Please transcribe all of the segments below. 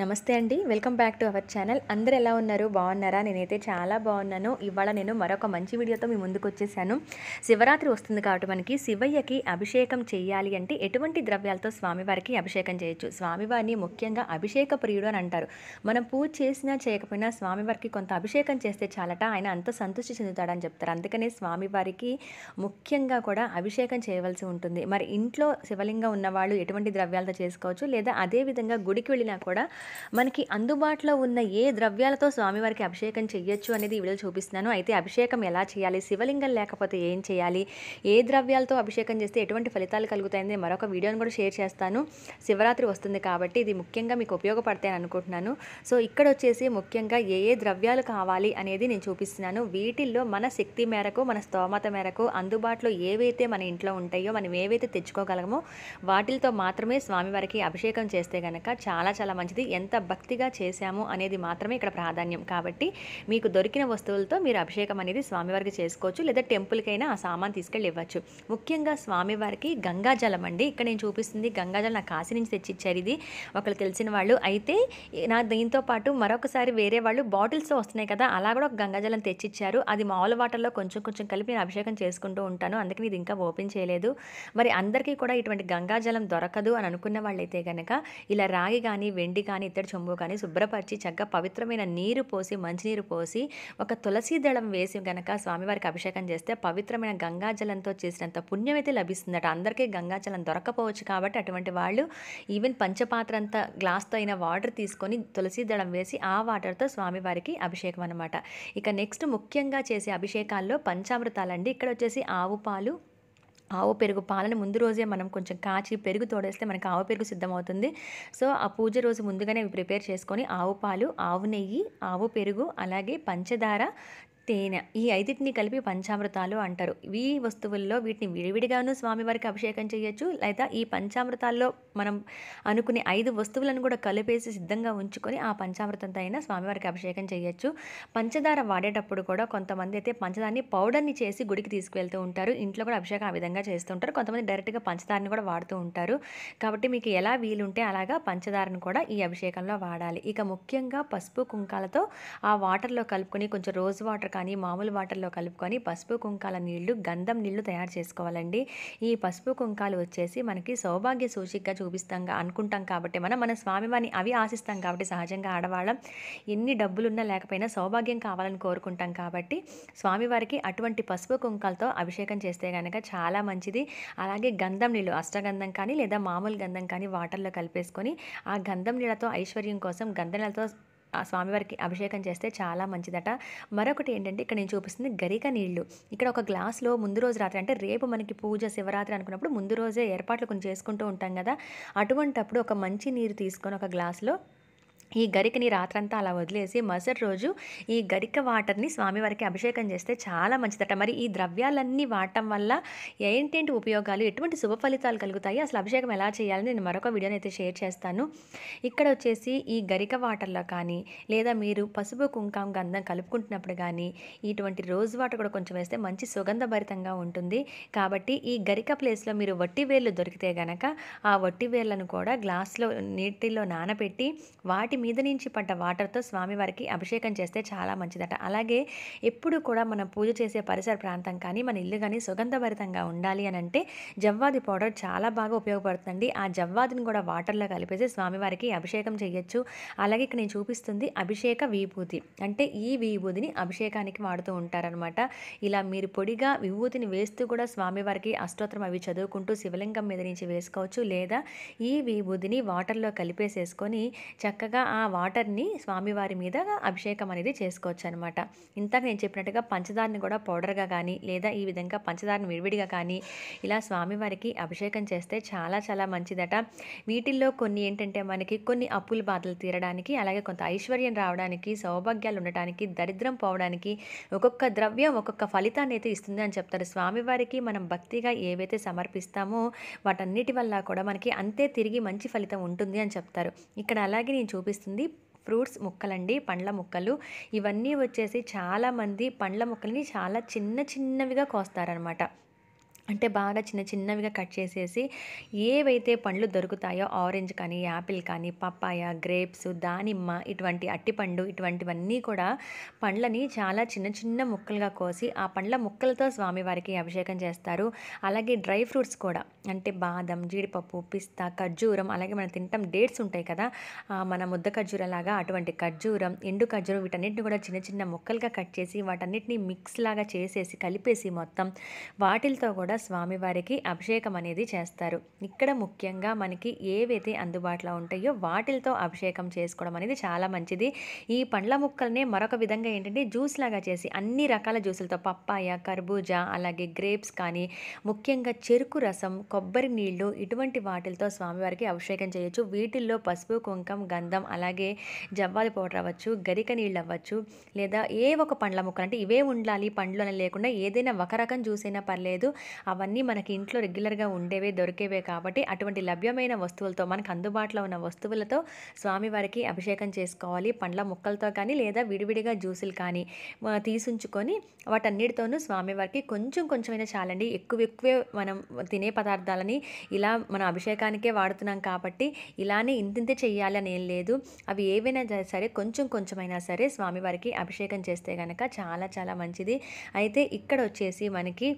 నమస్తే అండి welcome back to our channel అందరు ఎలా ఉన్నారు బాగున్నారా నేనైతే చాలా బాగున్నాను ఇవాళ నేను మరొక మంచి వీడియోతో మీ ముందుకు వచ్చేసాను శివరాత్రి వస్తుంది కాబట్టి మనకి శివయ్యకి అభిషేకం చేయాలి అంటే ఎటువంటి ద్రవ్యాలతో స్వామివారికి అభిషేకం చేయొచ్చు స్వామివారిని ముఖ్యంగా అభిషేక ప్రియుడు అని అంటారు మనం పూజ చేసినా చేయకపోయినా స్వామివారికి కొంత అభిషేకం చేస్తే చాలట ఆయన అంత సంతృష్టి చెందుతాడని చెప్తారు అందుకనే స్వామివారికి ముఖ్యంగా కూడా అభిషేకం చేయవలసి ఉంటుంది మరి ఇంట్లో శివలింగం ఉన్నవాళ్ళు ఎటువంటి ద్రవ్యాలతో చేసుకోవచ్చు లేదా అదేవిధంగా గుడికి వెళ్ళినా కూడా మనకి అందుబాటులో ఉన్న ఏ ద్రవ్యాలతో స్వామివారికి అభిషేకం చేయొచ్చు అనేది ఈ వీడియో చూపిస్తున్నాను అయితే అభిషేకం ఎలా చేయాలి శివలింగం లేకపోతే ఏం చేయాలి ఏ ద్రవ్యాలతో అభిషేకం చేస్తే ఎటువంటి ఫలితాలు కలుగుతాయని మరొక వీడియోని కూడా షేర్ చేస్తాను శివరాత్రి వస్తుంది కాబట్టి ఇది ముఖ్యంగా మీకు ఉపయోగపడతాయని అనుకుంటున్నాను సో ఇక్కడ వచ్చేసి ముఖ్యంగా ఏ ఏ ద్రవ్యాలు కావాలి అనేది నేను చూపిస్తున్నాను వీటిల్లో మన శక్తి మేరకు మన స్తోమత మేరకు అందుబాటులో ఏవైతే మన ఇంట్లో ఉంటాయో మనం ఏవైతే తెచ్చుకోగలమో వాటితో మాత్రమే స్వామివారికి అభిషేకం చేస్తే కనుక చాలా చాలా మంచిది ఎంత భక్తిగా చేశాము అనేది మాత్రమే ఇక్కడ ప్రాధాన్యం కాబట్టి మీకు దొరికిన వస్తువులతో మీరు అభిషేకం అనేది స్వామివారికి చేసుకోవచ్చు లేదా టెంపుల్కైనా ఆ సామాన్ తీసుకెళ్ళి ఇవ్వచ్చు ముఖ్యంగా స్వామివారికి గంగాజలం అండి ఇక్కడ నేను చూపిస్తుంది గంగాజలం నా కాశీ నుంచి తెచ్చిచ్చారు ఇది ఒకరు తెలిసిన వాళ్ళు అయితే నా దీంతో పాటు మరొకసారి వేరే వాళ్ళు బాటిల్స్తో వస్తున్నాయి కదా అలా కూడా ఒక గంగాజలం తెచ్చిచ్చారు అది మామూలు వాటర్లో కొంచెం కొంచెం కలిపి నేను అభిషేకం చేసుకుంటూ ఉంటాను అందుకని ఇది ఇంకా ఓపెన్ చేయలేదు మరి అందరికీ కూడా ఇటువంటి గంగాజలం దొరకదు అని అనుకున్న వాళ్ళైతే కనుక ఇలా రాగి కానీ వెండి కానీ కానీ ఇత్తడి చెంబు కానీ శుభ్రపరిచి చక్కగా పవిత్రమైన నీరు పోసి మంచినీరు పోసి ఒక తులసి దళం వేసి కనుక స్వామివారికి అభిషేకం చేస్తే పవిత్రమైన గంగాజలంతో చేసినంత పుణ్యం అయితే లభిస్తుందట అందరికీ గంగాజలం దొరకపోవచ్చు కాబట్టి అటువంటి వాళ్ళు ఈవెన్ పంచపాత్ర అంత గ్లాస్తో అయిన వాటర్ తీసుకొని తులసి దళం వేసి ఆ వాటర్తో స్వామివారికి అభిషేకం అనమాట ఇక నెక్స్ట్ ముఖ్యంగా చేసే అభిషేకాల్లో పంచామృతాలండి ఇక్కడ వచ్చేసి ఆవు పాలు ఆవు పెరుగు పాలను ముందు రోజే మనం కొంచెం కాచి పెరుగు తోడేస్తే మనకు ఆవు పెరుగు సిద్ధమవుతుంది సో ఆ పూజ రోజు ముందుగానే ప్రిపేర్ చేసుకొని ఆవు పాలు ఆవు నెయ్యి ఆవు పెరుగు అలాగే పంచదార తేనె ఈ ఐదింటిని కలిపి పంచామృతాలు అంటారు ఈ వస్తువుల్లో వీటిని విడివిడిగాను స్వామివారికి అభిషేకం చేయొచ్చు లేదా ఈ పంచామృతాల్లో మనం అనుకునే ఐదు వస్తువులను కూడా కలిపేసి సిద్ధంగా ఉంచుకొని ఆ పంచామృతంతో అయినా స్వామివారికి అభిషేకం చేయొచ్చు పంచదార వాడేటప్పుడు కూడా కొంతమంది అయితే పంచదారని పౌడర్ని చేసి గుడికి తీసుకువెళ్తూ ఉంటారు ఇంట్లో కూడా అభిషేకం ఆ విధంగా చేస్తూ ఉంటారు కొంతమంది డైరెక్ట్గా పంచదారని కూడా వాడుతూ ఉంటారు కాబట్టి మీకు ఎలా వీలుంటే అలాగా పంచదారను కూడా ఈ అభిషేకంలో వాడాలి ఇక ముఖ్యంగా పసుపు కుంకాలతో ఆ వాటర్లో కలుపుకొని కొంచెం రోజు వాటర్ కానీ మామూలు వాటర్లో కలుపుకొని పసుపు కుంకాల నీళ్లు గంధం నీళ్లు తయారు చేసుకోవాలండి ఈ పసుపు కుంకాలు వచ్చేసి మనకి సౌభాగ్య సూచికగా చూపిస్తాం అనుకుంటాం కాబట్టి మనం మన స్వామివారిని అవి ఆశిస్తాం కాబట్టి సహజంగా ఆడవాళ్ళం ఎన్ని డబ్బులున్నా లేకపోయినా సౌభాగ్యం కావాలని కోరుకుంటాం కాబట్టి స్వామివారికి అటువంటి పసుపు కుంకాలతో అభిషేకం చేస్తే కనుక చాలా మంచిది అలాగే గంధం నీళ్ళు అష్టగంధం కానీ లేదా మామూలు గంధం కానీ వాటర్లో కలిపేసుకొని ఆ గంధం నీళ్ళతో ఐశ్వర్యం కోసం గంధం నీళ్ళతో ఆ స్వామివారికి అభిషేకం చేస్తే చాలా మంచిదట మరొకటి ఏంటంటే ఇక్కడ నేను చూపిస్తుంది గరిక నీళ్లు ఇక్కడ ఒక గ్లాస్లో ముందు రోజు రాత్రి అంటే రేపు మనకి పూజ శివరాత్రి అనుకున్నప్పుడు ముందు రోజే ఏర్పాట్లు కొన్ని చేసుకుంటూ ఉంటాం కదా అటువంటప్పుడు ఒక మంచి నీరు తీసుకొని ఒక గ్లాస్లో ఈ గరికని రాత్రంతా అలా వదిలేసి మరుసటి రోజు ఈ గరిక వాటర్ని స్వామివారికి అభిషేకం చేస్తే చాలా మంచిదట మరి ఈ ద్రవ్యాలన్నీ వాడటం వల్ల ఏంటేంటి ఉపయోగాలు ఎటువంటి శుభ ఫలితాలు కలుగుతాయి అసలు అభిషేకం ఎలా చేయాలని నేను మరొక వీడియోని అయితే షేర్ చేస్తాను ఇక్కడ వచ్చేసి ఈ గరిక వాటర్లో కానీ లేదా మీరు పసుపు కుంకం గంధం కలుపుకుంటున్నప్పుడు కానీ ఇటువంటి రోజ్ వాటర్ కూడా కొంచెం వేస్తే మంచి సుగంధభరితంగా ఉంటుంది కాబట్టి ఈ గరిక ప్లేస్లో మీరు వట్టి వేర్లు దొరికితే గనక ఆ వట్టి వేర్లను కూడా గ్లాస్లో నీటిలో నానబెట్టి వాటి మీద నుంచి పడ్డ వాటర్తో స్వామివారికి అభిషేకం చేస్తే చాలా మంచిదట అలాగే ఎప్పుడు కూడా మనం పూజ చేసే పరిసర ప్రాంతం కానీ మన ఇల్లు కానీ సుగంధభరితంగా ఉండాలి అని అంటే జవ్వాది పౌడర్ చాలా బాగా ఉపయోగపడుతుంది ఆ జవ్వాదిని కూడా వాటర్లో కలిపేసి స్వామివారికి అభిషేకం చేయొచ్చు అలాగే ఇక్కడ నేను చూపిస్తుంది అభిషేక విభూతి అంటే ఈ విభూతిని అభిషేకానికి వాడుతూ ఉంటారనమాట ఇలా మీరు పొడిగా విభూతిని వేస్తూ కూడా స్వామివారికి అష్టోత్తరం అవి చదువుకుంటూ శివలింగం మీద నుంచి వేసుకోవచ్చు లేదా ఈ విభూతిని వాటర్లో కలిపేసేసుకొని చక్కగా ఆ వాటర్ని స్వామివారి మీద అభిషేకం అనేది చేసుకోవచ్చు అనమాట ఇంతకు నేను చెప్పినట్టుగా పంచదారని కూడా పౌడర్గా కానీ లేదా ఈ విధంగా పంచదారని విడివిడిగా కానీ ఇలా స్వామివారికి అభిషేకం చేస్తే చాలా చాలా మంచిదట వీటిల్లో కొన్ని ఏంటంటే మనకి కొన్ని అప్పుల బాధలు తీరడానికి అలాగే కొంత ఐశ్వర్యం రావడానికి సౌభాగ్యాలు ఉండటానికి దరిద్రం పోవడానికి ఒక్కొక్క ద్రవ్యం ఒక్కొక్క ఫలితాన్ని అయితే ఇస్తుంది అని చెప్తారు స్వామివారికి మనం భక్తిగా ఏవైతే సమర్పిస్తామో వాటన్నిటి వల్ల కూడా మనకి అంతే తిరిగి మంచి ఫలితం ఉంటుంది అని చెప్తారు ఇక్కడ అలాగే నేను చూపిస్తాను కనిపిస్తుంది ఫ్రూట్స్ ముక్కలండి పండ్ల ముక్కలు ఇవన్నీ వచ్చేసి చాలామంది పండ్ల ముక్కలని చాలా చిన్న చిన్నవిగా కోస్తారనమాట అంటే బాగా చిన్న చిన్నవిగా కట్ చేసేసి ఏవైతే పండ్లు దొరుకుతాయో ఆరెంజ్ కానీ యాపిల్ కానీ పప్పాయ గ్రేప్స్ దానిమ్మ ఇటువంటి అట్టిపండు ఇటువంటివన్నీ కూడా పండ్లని చాలా చిన్న చిన్న ముక్కలుగా కోసి ఆ పండ్ల ముక్కలతో స్వామివారికి అభిషేకం చేస్తారు అలాగే డ్రై ఫ్రూట్స్ కూడా అంటే బాదం జీడిపప్పు పిస్తా ఖర్జూరం అలాగే మనం తింటాం డేట్స్ ఉంటాయి కదా మన ముద్ద ఖర్జూరలాగా అటువంటి ఖర్జూరం ఎండు ఖర్జూరం వీటన్నిటిని కూడా చిన్న చిన్న ముక్కలుగా కట్ చేసి వాటన్నిటిని మిక్స్ లాగా చేసేసి కలిపేసి మొత్తం వాటిలతో కూడా స్వామివారికి అభిషేకం అనేది చేస్తారు ఇక్కడ ముఖ్యంగా మనకి ఏవైతే అందుబాటులో ఉంటాయో వాటిలతో అభిషేకం చేసుకోవడం అనేది చాలా మంచిది ఈ పండ్ల ముక్కలనే మరొక విధంగా ఏంటంటే జ్యూస్ లాగా చేసి అన్ని రకాల జ్యూసులతో పప్పాయ కర్బూజా అలాగే గ్రేప్స్ కానీ ముఖ్యంగా చెరుకు రసం కొబ్బరి నీళ్లు ఇటువంటి వాటిలతో స్వామివారికి అభిషేకం చేయొచ్చు వీటిల్లో పసుపు కుంకం గంధం అలాగే జవ్వాలి పౌడర్ అవ్వచ్చు గరిక నీళ్ళు అవ్వచ్చు లేదా ఏ ఒక పండ్ల ముక్కలు అంటే ఇవే ఉండాలి పండ్లు లేకుండా ఏదైనా ఒక రకం జ్యూస్ అయినా పర్లేదు అవన్నీ మనకి ఇంట్లో రెగ్యులర్గా ఉండేవే దొరికేవే కాబట్టి అటువంటి లభ్యమైన వస్తువులతో మనకు అందుబాటులో ఉన్న వస్తువులతో స్వామివారికి అభిషేకం చేసుకోవాలి పండ్ల ముక్కలతో కానీ లేదా విడివిడిగా జ్యూసులు కానీ తీసుంచుకొని వాటన్నిటితోనూ స్వామివారికి కొంచెం కొంచెమైనా చాలండి ఎక్కువ ఎక్కువే మనం తినే పదార్థాలని ఇలా మన అభిషేకానికే వాడుతున్నాం కాబట్టి ఇలానే ఇంతింతే చేయాలి అని ఏం లేదు అవి ఏవైనా సరే కొంచెం కొంచెమైనా సరే స్వామివారికి అభిషేకం చేస్తే కనుక చాలా చాలా మంచిది అయితే ఇక్కడ వచ్చేసి మనకి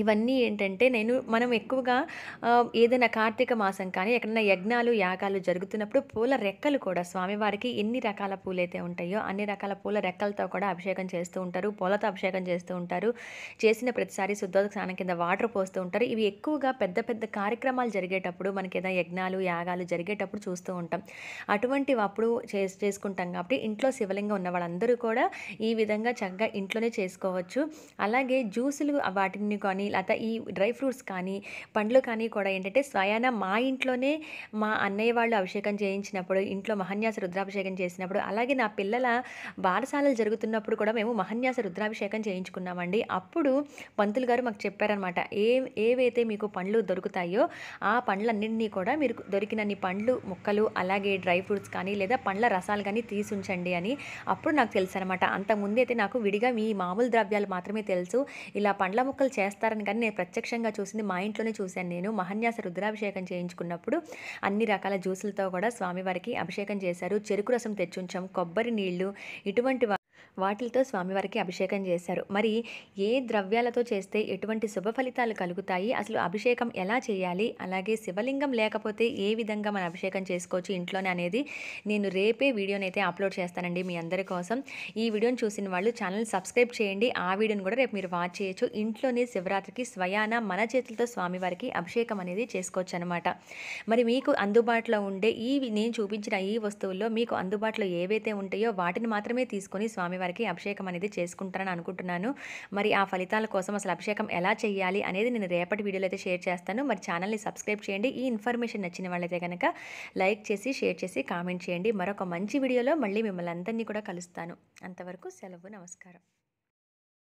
ఇవన్నీ ఏంటంటే నేను మనం ఎక్కువగా ఏదైనా కార్తీక మాసం కానీ ఎక్కడైనా యజ్ఞాలు యాగాలు జరుగుతున్నప్పుడు పూల రెక్కలు కూడా స్వామివారికి ఎన్ని రకాల పూలైతే ఉంటాయో అన్ని రకాల పూల రెక్కలతో కూడా అభిషేకం చేస్తూ ఉంటారు పూలతో అభిషేకం చేస్తూ ఉంటారు చేసిన ప్రతిసారి శుద్ధోదక స్నానం కింద వాటర్ పోస్తూ ఉంటారు ఇవి ఎక్కువగా పెద్ద పెద్ద కార్యక్రమాలు జరిగేటప్పుడు మనకి ఏదైనా యజ్ఞాలు యాగాలు జరిగేటప్పుడు చూస్తూ ఉంటాం అటువంటి అప్పుడు చేసుకుంటాం కాబట్టి ఇంట్లో శివలింగం ఉన్న వాళ్ళందరూ కూడా ఈ విధంగా చక్కగా ఇంట్లోనే చేసుకోవచ్చు అలాగే జ్యూసులు వాటిని కానీ కానీ లేదా ఈ డ్రై ఫ్రూట్స్ కానీ పండ్లు కానీ కూడా ఏంటంటే స్వయాన మా ఇంట్లోనే మా అన్నయ్య వాళ్ళు అభిషేకం చేయించినప్పుడు ఇంట్లో మహన్యాస రుద్రాభిషేకం చేసినప్పుడు అలాగే నా పిల్లల బారసాలలు జరుగుతున్నప్పుడు కూడా మేము మహన్యాస రుద్రాభిషేకం చేయించుకున్నామండి అప్పుడు పంతులు గారు మాకు చెప్పారనమాట ఏ ఏవైతే మీకు పండ్లు దొరుకుతాయో ఆ పండ్లన్నింటినీ కూడా మీరు దొరికినన్ని పండ్లు ముక్కలు అలాగే డ్రై ఫ్రూట్స్ కానీ లేదా పండ్ల రసాలు కానీ తీసి ఉంచండి అని అప్పుడు నాకు తెలుసు అనమాట అంతకుముందు అయితే నాకు విడిగా మీ మామూలు ద్రవ్యాలు మాత్రమే తెలుసు ఇలా పండ్ల ముక్కలు చేస్తారు చేస్తారని కానీ నేను ప్రత్యక్షంగా చూసింది మా ఇంట్లోనే చూశాను నేను మహన్యాస రుద్రాభిషేకం చేయించుకున్నప్పుడు అన్ని రకాల జ్యూసులతో కూడా స్వామివారికి అభిషేకం చేశారు చెరుకు రసం తెచ్చుంచాం కొబ్బరి నీళ్లు ఇటువంటి వాటిలతో స్వామివారికి అభిషేకం చేశారు మరి ఏ ద్రవ్యాలతో చేస్తే ఎటువంటి శుభ ఫలితాలు కలుగుతాయి అసలు అభిషేకం ఎలా చేయాలి అలాగే శివలింగం లేకపోతే ఏ విధంగా మనం అభిషేకం చేసుకోవచ్చు ఇంట్లోనే అనేది నేను రేపే వీడియోనైతే అప్లోడ్ చేస్తానండి మీ అందరి కోసం ఈ వీడియోని చూసిన వాళ్ళు ఛానల్ సబ్స్క్రైబ్ చేయండి ఆ వీడియోని కూడా రేపు మీరు వాచ్ చేయొచ్చు ఇంట్లోనే శివరాత్రికి స్వయాన మన చేతులతో స్వామివారికి అభిషేకం అనేది చేసుకోవచ్చు అనమాట మరి మీకు అందుబాటులో ఉండే ఈ నేను చూపించిన ఈ వస్తువుల్లో మీకు అందుబాటులో ఏవైతే ఉంటాయో వాటిని మాత్రమే తీసుకొని స్వామివారి గారికి అభిషేకం అనేది చేసుకుంటారని అనుకుంటున్నాను మరి ఆ ఫలితాల కోసం అసలు అభిషేకం ఎలా చేయాలి అనేది నేను రేపటి వీడియోలో అయితే షేర్ చేస్తాను మరి ఛానల్ని సబ్స్క్రైబ్ చేయండి ఈ ఇన్ఫర్మేషన్ నచ్చిన వాళ్ళైతే కనుక లైక్ చేసి షేర్ చేసి కామెంట్ చేయండి మరొక మంచి వీడియోలో మళ్ళీ మిమ్మల్ని అందరినీ కూడా కలుస్తాను అంతవరకు సెలవు నమస్కారం